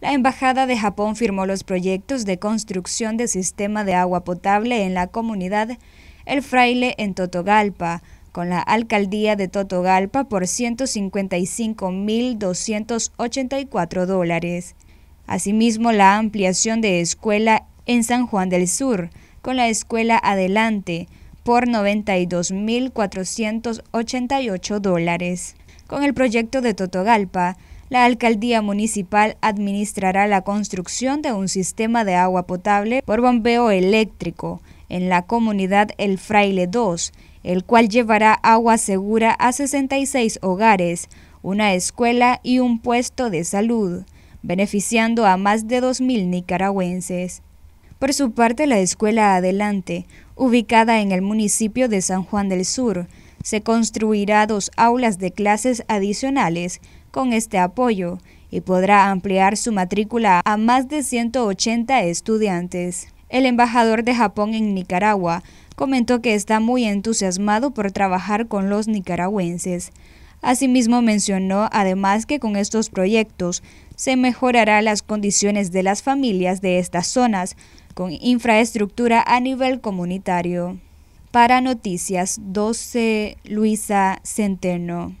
La Embajada de Japón firmó los proyectos de construcción de sistema de agua potable en la comunidad El Fraile en Totogalpa, con la alcaldía de Totogalpa por 155.284 dólares. Asimismo, la ampliación de escuela en San Juan del Sur, con la escuela Adelante, por 92.488 dólares. Con el proyecto de Totogalpa, la alcaldía municipal administrará la construcción de un sistema de agua potable por bombeo eléctrico en la comunidad El Fraile 2, el cual llevará agua segura a 66 hogares, una escuela y un puesto de salud, beneficiando a más de 2.000 nicaragüenses. Por su parte, la escuela Adelante, ubicada en el municipio de San Juan del Sur, se construirá dos aulas de clases adicionales con este apoyo y podrá ampliar su matrícula a más de 180 estudiantes. El embajador de Japón en Nicaragua comentó que está muy entusiasmado por trabajar con los nicaragüenses. Asimismo mencionó además que con estos proyectos se mejorará las condiciones de las familias de estas zonas con infraestructura a nivel comunitario. Para Noticias 12, Luisa Centeno.